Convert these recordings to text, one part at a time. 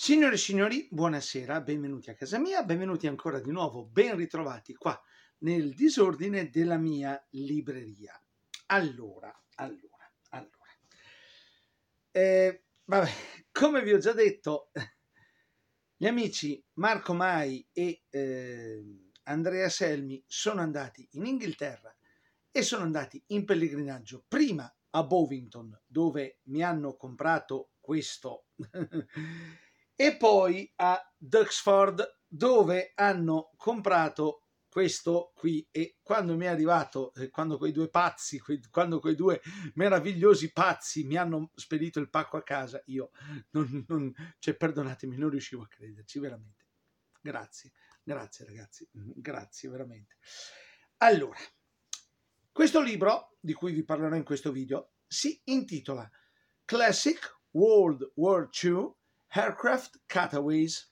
Signore e signori, buonasera, benvenuti a casa mia, benvenuti ancora di nuovo, ben ritrovati qua nel disordine della mia libreria. Allora, allora, allora. Eh, vabbè, come vi ho già detto, gli amici Marco Mai e eh, Andrea Selmi sono andati in Inghilterra e sono andati in pellegrinaggio prima a Bovington, dove mi hanno comprato questo e poi a Duxford dove hanno comprato questo qui e quando mi è arrivato, eh, quando quei due pazzi, quando quei due meravigliosi pazzi mi hanno spedito il pacco a casa, io non, non cioè perdonatemi, non riuscivo a crederci veramente. Grazie, grazie ragazzi, mm, grazie veramente. Allora, questo libro di cui vi parlerò in questo video si intitola Classic World War II Aircraft Cutaways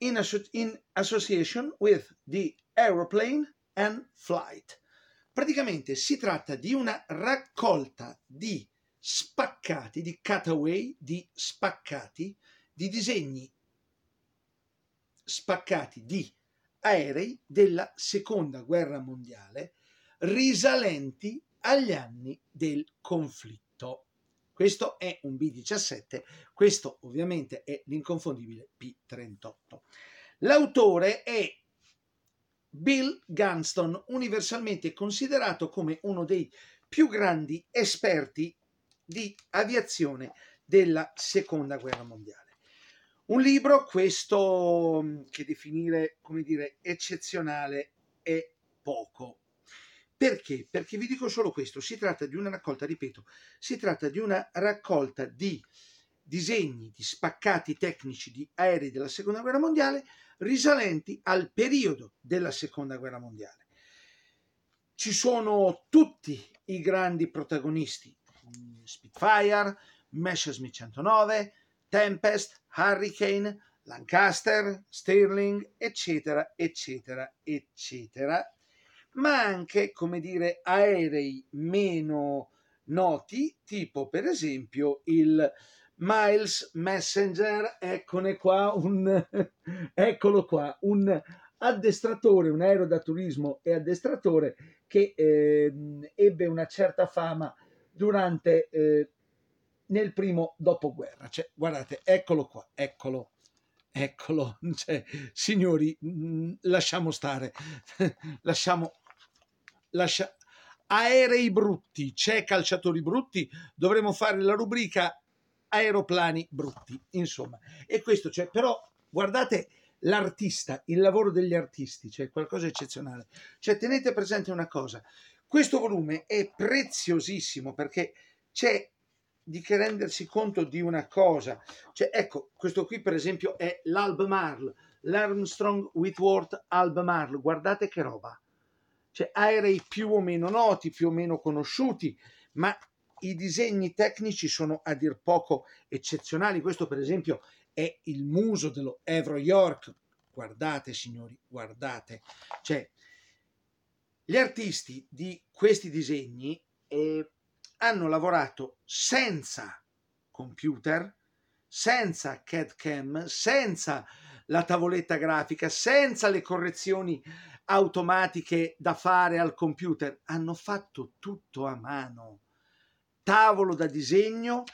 in, asso- in association with the Aeroplane and Flight. Praticamente si tratta di una raccolta di spaccati, di cutaway, di spaccati, di disegni spaccati di aerei della seconda guerra mondiale risalenti agli anni del conflitto. Questo è un B17, questo ovviamente è l'inconfondibile P38. L'autore è Bill Gunston, universalmente considerato come uno dei più grandi esperti di aviazione della Seconda Guerra Mondiale. Un libro, questo che definire, come dire, eccezionale è poco. Perché? Perché vi dico solo questo, si tratta di una raccolta, ripeto, si tratta di una raccolta di disegni di spaccati tecnici di aerei della Seconda Guerra Mondiale risalenti al periodo della Seconda Guerra Mondiale. Ci sono tutti i grandi protagonisti, mm, Spitfire, Messerschmitt 109, Tempest, Hurricane, Lancaster, Stirling, eccetera, eccetera, eccetera, ma anche, come dire, aerei meno noti, tipo per esempio il Miles Messenger, eccone qua, un, eccolo qua, un addestratore, un aereo da turismo e addestratore che eh, ebbe una certa fama durante eh, nel primo dopoguerra. Cioè, guardate, eccolo qua, eccolo. Eccolo, cioè, signori, mm, lasciamo stare, lasciamo lascia... aerei brutti, c'è calciatori brutti, dovremmo fare la rubrica aeroplani brutti, insomma. E questo c'è, però guardate l'artista, il lavoro degli artisti, c'è cioè qualcosa di eccezionale. Cioè tenete presente una cosa, questo volume è preziosissimo perché c'è di che rendersi conto di una cosa. Cioè, ecco, questo qui per esempio è l'Albemarle, l'Armstrong Whitworth Albemarle, guardate che roba cioè aerei più o meno noti, più o meno conosciuti, ma i disegni tecnici sono a dir poco eccezionali. Questo, per esempio, è il muso dello Evro York. Guardate, signori, guardate. Cioè, gli artisti di questi disegni eh, hanno lavorato senza computer, senza CAD CAM, senza la tavoletta grafica, senza le correzioni automatiche da fare al computer, hanno fatto tutto a mano. Tavolo da disegno,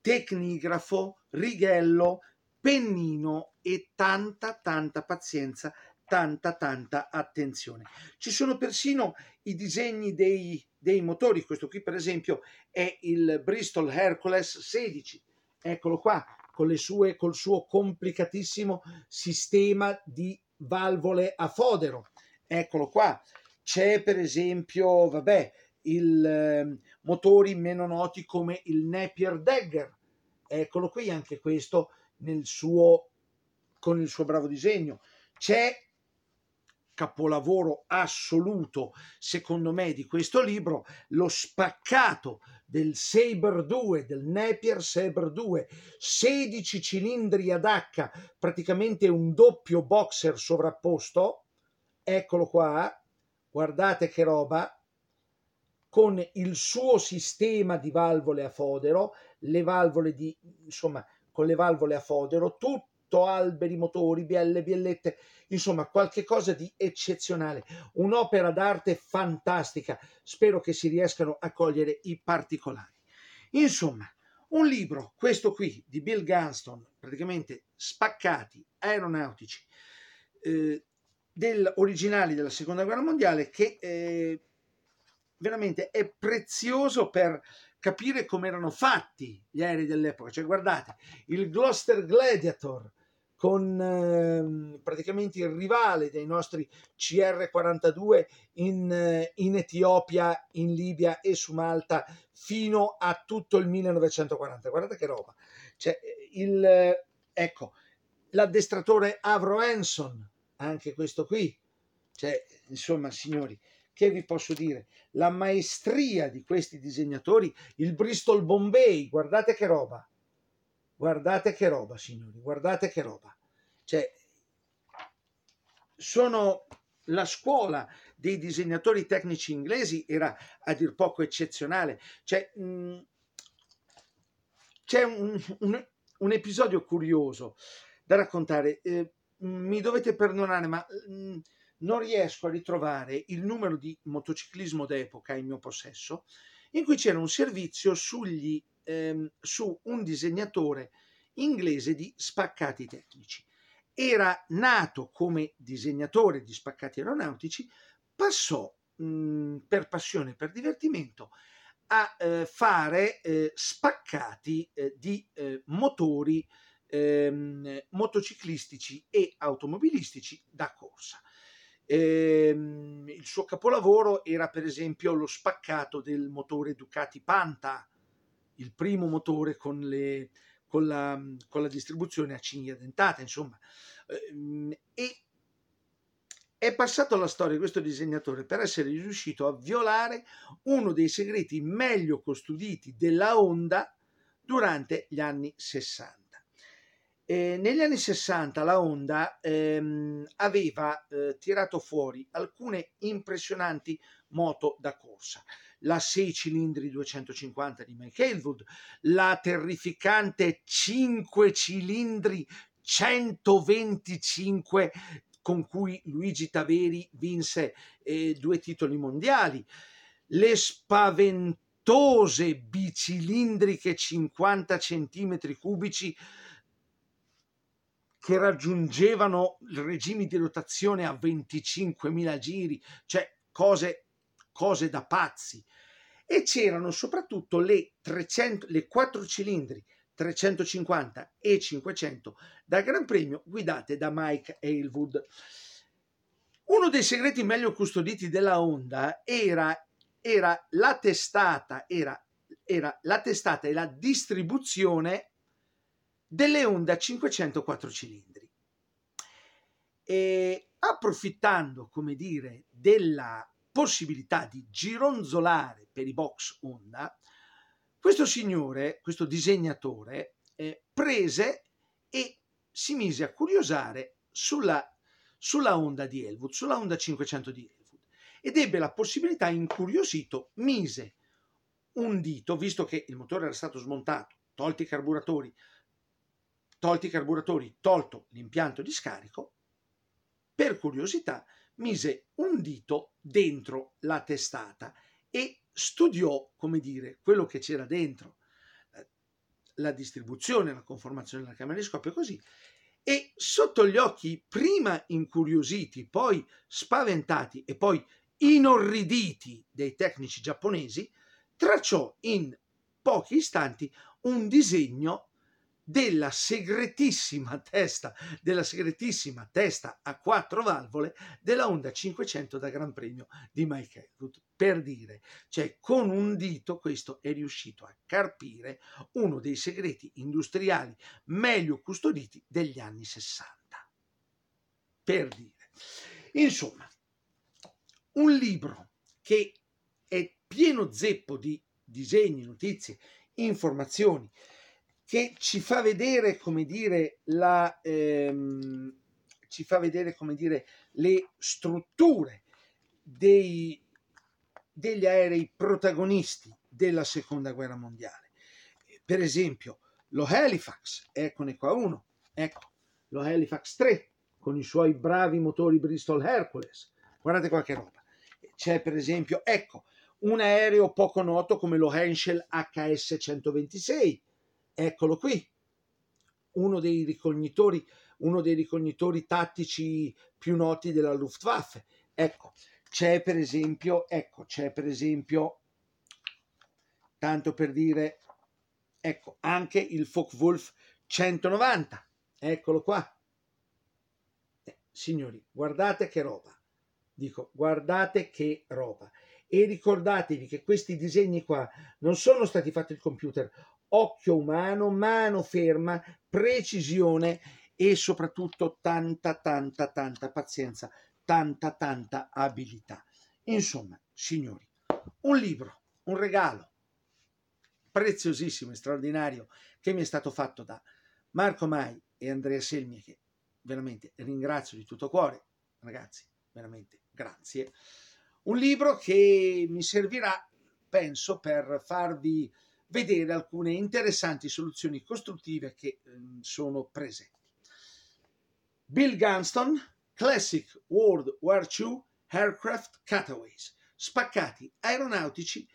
tecnigrafo, righello, pennino e tanta tanta pazienza, tanta tanta attenzione. Ci sono persino i disegni dei, dei motori, questo qui per esempio è il Bristol Hercules 16, eccolo qua, con le sue, col suo complicatissimo sistema di valvole a fodero. Eccolo qua. C'è per esempio, vabbè, il, eh, motori meno noti come il Napier Dagger. Eccolo qui anche questo nel suo, con il suo bravo disegno. C'è capolavoro assoluto, secondo me, di questo libro, lo spaccato del Saber 2, del Napier Saber 2, 16 cilindri ad H, praticamente un doppio boxer sovrapposto, eccolo qua, guardate che roba, con il suo sistema di valvole a fodero, le valvole di, insomma, con le valvole a fodero, tutto alberi, motori, bielle, biellette, insomma, qualche cosa di eccezionale, un'opera d'arte fantastica. Spero che si riescano a cogliere i particolari. Insomma, un libro, questo qui, di Bill Gunston, praticamente spaccati, aeronautici, eh, del, originali della seconda guerra mondiale che eh, veramente è prezioso per capire come erano fatti gli aerei dell'epoca. Cioè, guardate, il Gloster Gladiator con eh, praticamente il rivale dei nostri CR-42 in, eh, in Etiopia, in Libia e su Malta fino a tutto il 1940. Guardate che roba. Cioè, il, ecco, l'addestratore Avro Henson, anche questo qui. Cioè, insomma, signori, che vi posso dire? La maestria di questi disegnatori, il Bristol Bombay, guardate che roba. Guardate che roba, signori, guardate che roba. Cioè, sono la scuola dei disegnatori tecnici inglesi era a dir poco eccezionale. Cioè, mh, mm, c'è un, un, un, episodio curioso da raccontare. Eh, mi dovete perdonare, ma mh, mm, non riesco a ritrovare il numero di motociclismo d'epoca in mio possesso, in cui c'era un servizio sugli, ehm, su un disegnatore inglese di spaccati tecnici. Era nato come disegnatore di spaccati aeronautici, passò mh, mm, per passione, per divertimento, a eh, fare eh, spaccati eh, di eh, motori ehm, motociclistici e automobilistici da corsa. Ehm, il suo capolavoro era per esempio lo spaccato del motore Ducati Panta, il primo motore con, le, con, la, con la, distribuzione a cinghia dentata, insomma. Ehm, e è passato alla storia questo disegnatore per essere riuscito a violare uno dei segreti meglio custoditi della Honda durante gli anni 60. Eh, negli anni 60 la Honda ehm, aveva eh, tirato fuori alcune impressionanti moto da corsa. La 6 cilindri 250 di Mike Elwood, la terrificante 5 cilindri 125 con cui Luigi Taveri vinse eh, due titoli mondiali, le spaventose bicilindriche 50 cm cubici che raggiungevano regimi di rotazione a 25.000 giri, cioè cose, cose da pazzi. E c'erano soprattutto le, 300, le 4 cilindri 350 e 500 da Gran Premio guidate da Mike Aylwood. Uno dei segreti meglio custoditi della Honda era, era la testata, era, era la testata e la distribuzione delle Honda 504 cilindri. E approfittando, come dire, della possibilità di gironzolare per i box Honda, questo signore, questo disegnatore, eh, prese e si mise a curiosare sulla, sulla Honda di Elwood, sulla Honda 500 di Elwood, ed ebbe la possibilità, incuriosito, mise un dito, visto che il motore era stato smontato, tolti i carburatori, Tolti i carburatori, tolto l'impianto di scarico, per curiosità mise un dito dentro la testata e studiò, come dire, quello che c'era dentro, eh, la distribuzione, la conformazione della camera di scoppio, così. E sotto gli occhi, prima incuriositi, poi spaventati e poi inorriditi dei tecnici giapponesi, tracciò in pochi istanti un disegno della segretissima testa, della segretissima testa a quattro valvole della Honda 500 da Gran Premio di Mike Elwood. Per dire, cioè con un dito questo è riuscito a carpire uno dei segreti industriali meglio custoditi degli anni 60. Per dire. Insomma, un libro che è pieno zeppo di disegni, notizie, informazioni, che ci fa vedere, come dire, la, ehm, ci fa vedere come dire, le strutture dei, degli aerei protagonisti della seconda guerra mondiale. Per esempio, lo Halifax, eccone qua uno, ecco, lo Halifax 3 con i suoi bravi motori Bristol Hercules. Guardate qualche roba. C'è per esempio, ecco, un aereo poco noto come lo Henschel HS-126, Eccolo qui, uno dei ricognitori, uno dei ricognitori tattici più noti della Luftwaffe. Ecco, c'è per esempio, ecco, c'è per esempio, tanto per dire, ecco, anche il Focke-Wulf 190. Eccolo qua. Eh, signori, guardate che roba. Dico, guardate che roba. E ricordatevi che questi disegni qua non sono stati fatti al computer occhio umano, mano ferma, precisione e soprattutto tanta, tanta, tanta pazienza, tanta, tanta abilità. Insomma, signori, un libro, un regalo preziosissimo e straordinario che mi è stato fatto da Marco Mai e Andrea Selmi, che veramente ringrazio di tutto cuore, ragazzi, veramente grazie. Un libro che mi servirà, penso, per farvi vedere alcune interessanti soluzioni costruttive che ehm, sono presenti. Bill Gunston, Classic World War II Aircraft Cutaways, spaccati aeronautici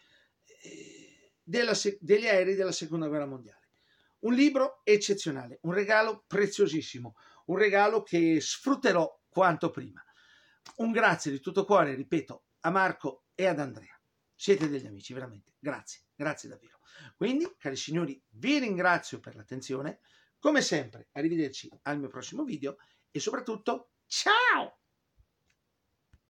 eh, della, degli aerei della Seconda Guerra Mondiale. Un libro eccezionale, un regalo preziosissimo, un regalo che sfrutterò quanto prima. Un grazie di tutto cuore, ripeto, a Marco e ad Andrea. Siete degli amici, veramente. Grazie, grazie davvero. Quindi, cari signori, vi ringrazio per l'attenzione. Come sempre, arrivederci al mio prossimo video e soprattutto ciao!